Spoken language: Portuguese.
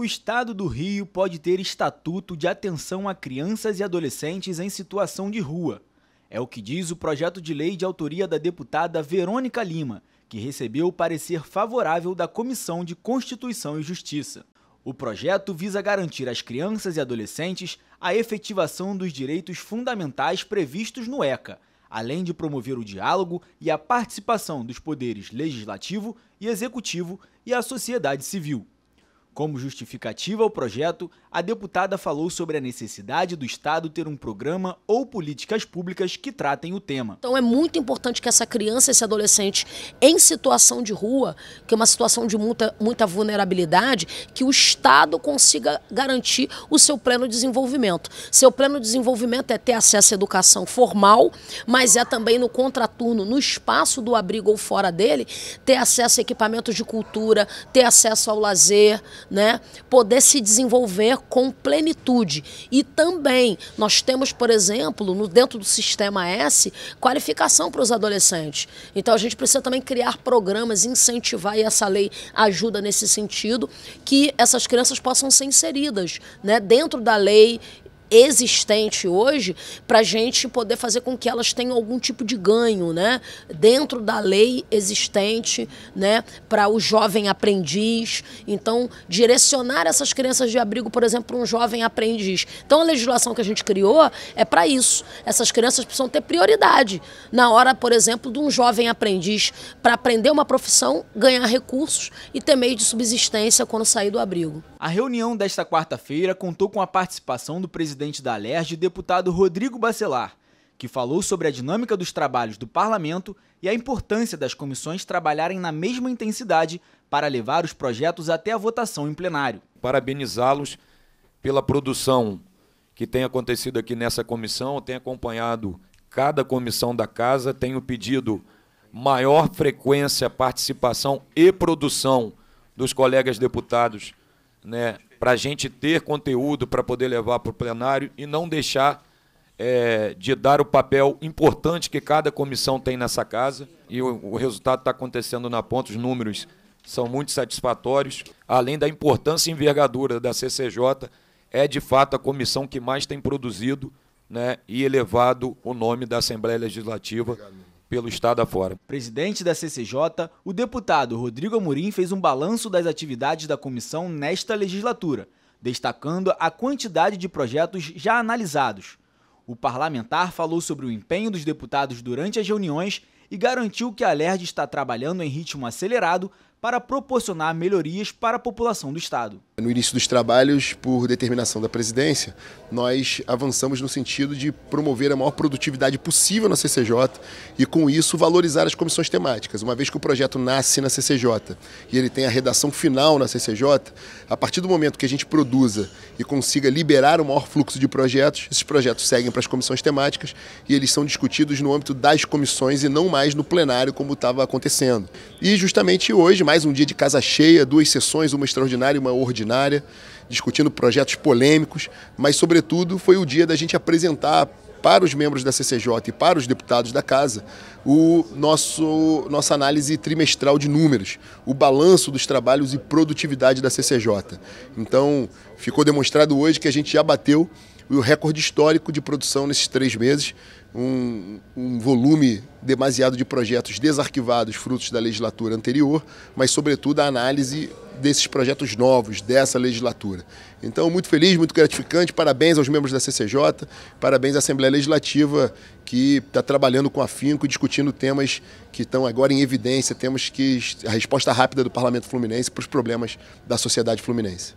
O Estado do Rio pode ter estatuto de atenção a crianças e adolescentes em situação de rua. É o que diz o projeto de lei de autoria da deputada Verônica Lima, que recebeu o parecer favorável da Comissão de Constituição e Justiça. O projeto visa garantir às crianças e adolescentes a efetivação dos direitos fundamentais previstos no ECA, além de promover o diálogo e a participação dos poderes legislativo e executivo e a sociedade civil. Como justificativa ao projeto, a deputada falou sobre a necessidade do Estado ter um programa ou políticas públicas que tratem o tema. Então é muito importante que essa criança, esse adolescente em situação de rua, que é uma situação de muita, muita vulnerabilidade, que o Estado consiga garantir o seu pleno desenvolvimento. Seu pleno desenvolvimento é ter acesso à educação formal, mas é também no contraturno, no espaço do abrigo ou fora dele, ter acesso a equipamentos de cultura, ter acesso ao lazer, né, poder se desenvolver com plenitude. E também nós temos, por exemplo, no, dentro do sistema S, qualificação para os adolescentes. Então a gente precisa também criar programas, incentivar, e essa lei ajuda nesse sentido, que essas crianças possam ser inseridas né, dentro da lei existente hoje para a gente poder fazer com que elas tenham algum tipo de ganho, né? Dentro da lei existente, né? Para o jovem aprendiz. Então, direcionar essas crianças de abrigo, por exemplo, para um jovem aprendiz. Então, a legislação que a gente criou é para isso. Essas crianças precisam ter prioridade na hora, por exemplo, de um jovem aprendiz para aprender uma profissão, ganhar recursos e ter meio de subsistência quando sair do abrigo. A reunião desta quarta-feira contou com a participação do presidente presidente da Alerj, deputado Rodrigo Bacelar, que falou sobre a dinâmica dos trabalhos do parlamento e a importância das comissões trabalharem na mesma intensidade para levar os projetos até a votação em plenário. Parabenizá-los pela produção que tem acontecido aqui nessa comissão, tenho acompanhado cada comissão da casa, tenho pedido maior frequência, participação e produção dos colegas deputados né, para a gente ter conteúdo para poder levar para o plenário e não deixar é, de dar o papel importante que cada comissão tem nessa casa. E o, o resultado está acontecendo na ponta, os números são muito satisfatórios, além da importância e envergadura da CCJ, é de fato a comissão que mais tem produzido né, e elevado o nome da Assembleia Legislativa. Obrigado pelo estado afora. Presidente da CCJ, o deputado Rodrigo Amorim fez um balanço das atividades da comissão nesta legislatura, destacando a quantidade de projetos já analisados. O parlamentar falou sobre o empenho dos deputados durante as reuniões e garantiu que a LERD está trabalhando em ritmo acelerado para proporcionar melhorias para a população do Estado. No início dos trabalhos, por determinação da presidência, nós avançamos no sentido de promover a maior produtividade possível na CCJ e, com isso, valorizar as comissões temáticas. Uma vez que o projeto nasce na CCJ e ele tem a redação final na CCJ, a partir do momento que a gente produza e consiga liberar o maior fluxo de projetos, esses projetos seguem para as comissões temáticas e eles são discutidos no âmbito das comissões e não mais no plenário, como estava acontecendo. E, justamente hoje, mais um dia de casa cheia, duas sessões, uma extraordinária e uma ordinária, discutindo projetos polêmicos, mas, sobretudo, foi o dia da gente apresentar para os membros da CCJ e para os deputados da casa o nosso nossa análise trimestral de números, o balanço dos trabalhos e produtividade da CCJ. Então, ficou demonstrado hoje que a gente já bateu o recorde histórico de produção nesses três meses, um, um, volume demasiado de projetos desarquivados, frutos da legislatura anterior, mas, sobretudo, a análise desses projetos novos, dessa legislatura. Então, muito feliz, muito gratificante, parabéns aos membros da CCJ, parabéns à Assembleia Legislativa, que está trabalhando com afinco e discutindo temas que estão agora em evidência, temos que a resposta rápida do Parlamento Fluminense para os problemas da sociedade fluminense.